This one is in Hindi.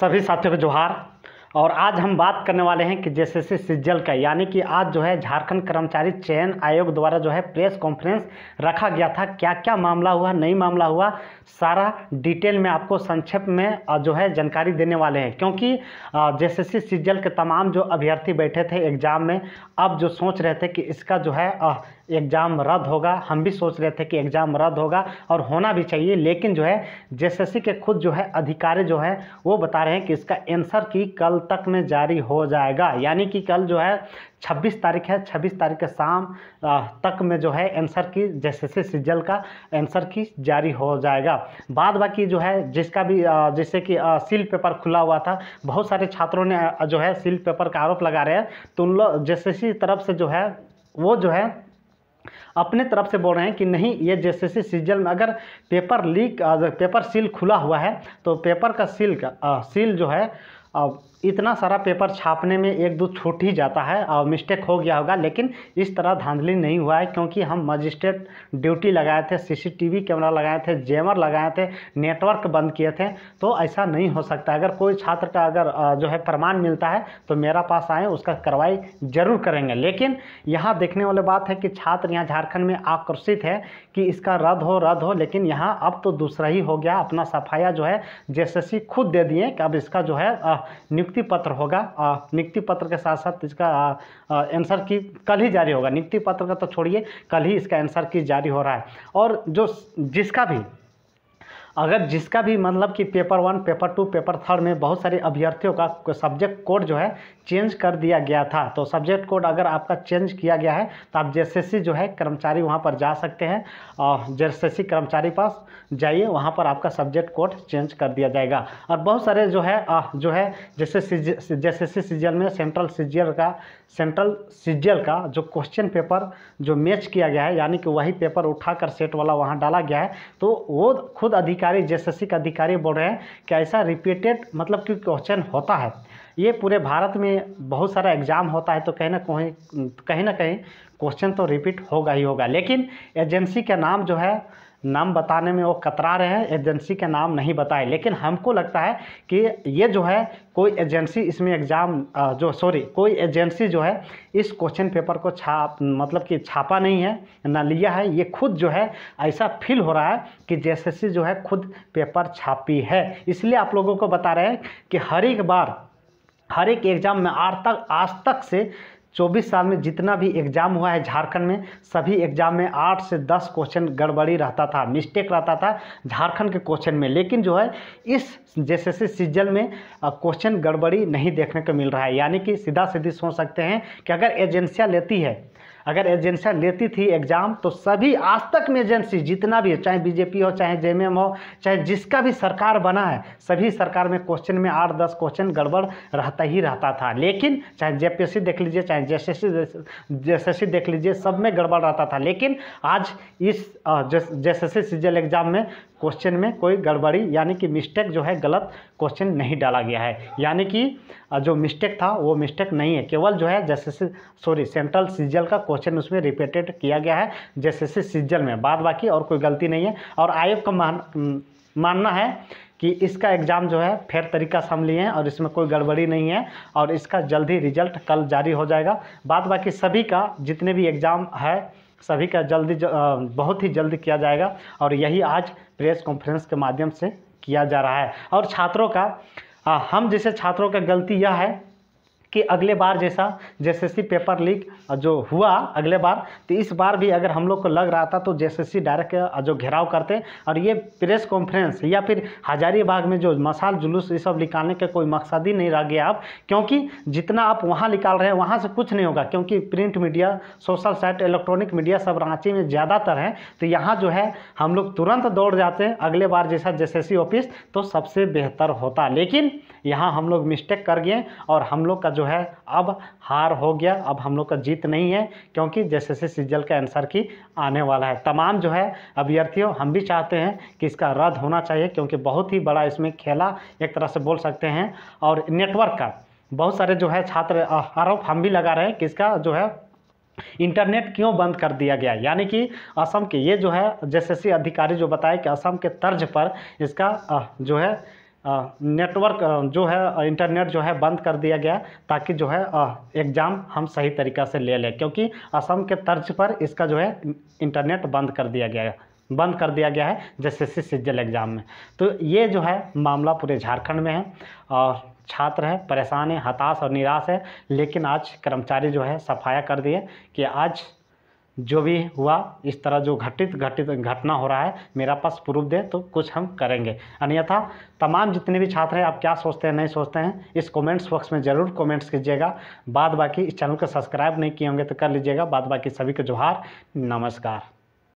सभी साथियों को जोहार और आज हम बात करने वाले हैं कि सी सिज्जल का यानी कि आज जो है झारखंड कर्मचारी चयन आयोग द्वारा जो है प्रेस कॉन्फ्रेंस रखा गया था क्या क्या मामला हुआ नहीं मामला हुआ सारा डिटेल में आपको संक्षेप में जो है जानकारी देने वाले हैं क्योंकि सी सिज्जल के तमाम जो अभ्यर्थी बैठे थे एग्ज़ाम में अब जो सोच रहे थे कि इसका जो है एग्ज़ाम रद्द होगा हम भी सोच रहे थे कि एग्ज़ाम रद्द होगा और होना भी चाहिए लेकिन जो है जेसीसी के खुद जो है अधिकारी जो है वो बता रहे हैं कि इसका आंसर की कल तक में जारी हो जाएगा यानी कि कल जो है 26 तारीख है 26 तारीख के शाम तक में जो है आंसर की जैसे से सीजल का आंसर की जारी हो जाएगा बाद बाकी जो है जिसका भी जैसे कि सील पेपर खुला हुआ था बहुत सारे छात्रों ने जो है सील पेपर का आरोप लगा रहे हैं तो उन लोग जैसे तरफ से जो है वो जो है अपने तरफ से बोल रहे हैं कि नहीं ये जैसे सी सीजल में अगर पेपर लीक पेपर सील खुला हुआ है तो पेपर का सील का आ, सील जो है आ, इतना सारा पेपर छापने में एक दो छूट ही जाता है और मिस्टेक हो गया होगा लेकिन इस तरह धांधली नहीं हुआ है क्योंकि हम मजिस्ट्रेट ड्यूटी लगाए थे सीसीटीवी कैमरा लगाए थे जेमर लगाए थे नेटवर्क बंद किए थे तो ऐसा नहीं हो सकता अगर कोई छात्र का अगर जो है प्रमाण मिलता है तो मेरा पास आए उसका कार्रवाई जरूर करेंगे लेकिन यहाँ देखने वाले बात है कि छात्र यहाँ झारखंड में आकर्षित है कि इसका रद्द हो रद्द हो लेकिन यहाँ अब तो दूसरा ही हो गया अपना सफाया जो है जेएसएससी खुद दे दिए कि अब इसका जो है नियुक्ति पत्र होगा नियुक्ति पत्र के साथ साथ इसका आंसर की कल ही जारी होगा नियुक्ति पत्र का तो छोड़िए कल ही इसका आंसर की जारी हो रहा है और जो जिसका भी अगर जिसका भी मतलब कि paper one paper two paper third में बहुत सारे अभ्यर्थियों का सब्जेक्ट कोड जो है चेंज कर दिया गया था तो सब्जेक्ट कोड अगर आपका चेंज किया गया है तो आप सी जो है कर्मचारी वहाँ पर जा सकते हैं और सी कर्मचारी पास जाइए वहाँ पर आपका सब्जेक्ट कोड चेंज कर दिया जाएगा और बहुत सारे जो है जो है जैसे जैसे सी सीजियल में सेंट्रल सीजियल का सेंट्रल सीजियल का जो क्वेश्चन पेपर जो मैच किया गया है यानी कि वही पेपर उठाकर सेट वाला वहाँ डाला गया है तो वो खुद अधिकार अधिकारी जेएसएससी के अधिकारी बोल रहे हैं कि ऐसा रिपीटेड मतलब कि क्वेश्चन होता है ये पूरे भारत में बहुत सारा एग्ज़ाम होता है तो कहीं ना कहीं कहीं ना कहीं क्वेश्चन तो रिपीट होगा ही होगा लेकिन एजेंसी का नाम जो है नाम बताने में वो कतरा रहे हैं एजेंसी के नाम नहीं बताए लेकिन हमको लगता है कि ये जो है कोई एजेंसी इसमें एग्ज़ाम जो सॉरी कोई एजेंसी जो है इस क्वेश्चन पेपर को छाप मतलब कि छापा नहीं है ना लिया है ये खुद जो है ऐसा फील हो रहा है कि सी जो है खुद पेपर छापी है इसलिए आप लोगों को बता रहे हैं कि हर एक बार हर एक एग्ज़ाम में आज तक आज तक से 24 साल में जितना भी एग्ज़ाम हुआ है झारखंड में सभी एग्ज़ाम में आठ से दस क्वेश्चन गड़बड़ी रहता था मिस्टेक रहता था झारखंड के क्वेश्चन में लेकिन जो है इस जैसे से सीजल में क्वेश्चन गड़बड़ी नहीं देखने को मिल रहा है यानी कि सीधा सीधी सोच सकते हैं कि अगर एजेंसियाँ लेती है अगर एजेंसियाँ लेती थी एग्ज़ाम तो सभी आज तक में एजेंसी जितना भी चाहे बीजेपी हो चाहे जे हो चाहे जिसका भी सरकार बना है सभी सरकार में क्वेश्चन में आठ दस क्वेश्चन गड़बड़ रहता ही रहता था लेकिन चाहे जे देख लीजिए चाहे जे सी देख लीजिए सब में गड़बड़ रहता था लेकिन आज इस जेएसएससी सीजल एग्ज़ाम में क्वेश्चन में कोई गड़बड़ी यानी कि मिस्टेक जो है गलत क्वेश्चन नहीं डाला गया है यानी कि जो मिस्टेक था वो मिस्टेक नहीं है केवल जो है जैसे से सॉरी सेंट्रल सीजल का क्वेश्चन उसमें रिपीटेड किया गया है जैसे से सीजल में बाद बाकी और कोई गलती नहीं है और आयोग का मान मानना है कि इसका एग्ज़ाम जो है फेयर तरीका से हम लिए हैं और इसमें कोई गड़बड़ी नहीं है और इसका जल्द ही रिजल्ट कल जारी हो जाएगा बाद बाकी सभी का जितने भी एग्ज़ाम है सभी का जल्दी बहुत ही जल्द किया जाएगा और यही आज प्रेस कॉन्फ्रेंस के माध्यम से किया जा रहा है और छात्रों का हम जैसे छात्रों का गलती यह है कि अगले बार जैसा सी पेपर लीक जो हुआ अगले बार तो इस बार भी अगर हम लोग को लग रहा था तो सी डायरेक्ट जो घेराव करते और ये प्रेस कॉन्फ्रेंस या फिर हजारीबाग में जो मसाल जुलूस ये सब निकालने का कोई मकसद ही नहीं रह गया अब क्योंकि जितना आप वहाँ निकाल रहे हैं वहाँ से कुछ नहीं होगा क्योंकि print media social site electronic media सब रांची में ज़्यादातर हैं तो यहाँ जो है हम लोग तुरंत दौड़ जाते हैं अगले बार जैसा जेएसएससी ऑफिस तो सबसे बेहतर होता लेकिन यहाँ हम लोग मिस्टेक कर गए और हम लोग का जो है अब हार हो गया अब हम लोग का जीत नहीं है क्योंकि जैसे जैसे सीजल का आंसर की आने वाला है तमाम जो है अभ्यर्थियों हम भी चाहते हैं कि इसका रद्द होना चाहिए क्योंकि बहुत ही बड़ा इसमें खेला एक तरह से बोल सकते हैं और नेटवर्क का बहुत सारे जो है छात्र आरोप हम भी लगा रहे हैं कि इसका जो है इंटरनेट क्यों बंद कर दिया गया यानी कि असम के ये जो है जेएसएससी अधिकारी जो बताए कि असम के तर्ज पर इसका जो है नेटवर्क जो है इंटरनेट जो है बंद कर दिया गया ताकि जो है एग्ज़ाम हम सही तरीक़ा से ले लें क्योंकि असम के तर्ज पर इसका जो है इंटरनेट बंद कर दिया गया है बंद कर दिया गया है जैसे सी सिजल एग्ज़ाम में तो ये जो है मामला पूरे झारखंड में है और छात्र है परेशान है हताश और निराश है लेकिन आज कर्मचारी जो है सफाया कर दिए कि आज जो भी हुआ इस तरह जो घटित घटित घटना हो रहा है मेरा पास प्रूफ दे तो कुछ हम करेंगे अन्यथा तमाम जितने भी छात्र हैं आप क्या सोचते हैं नहीं सोचते हैं इस कमेंट्स बॉक्स में ज़रूर कमेंट्स कीजिएगा बाद बाकी इस चैनल को सब्सक्राइब नहीं किए होंगे तो कर लीजिएगा बाद बाकी सभी को जोहार नमस्कार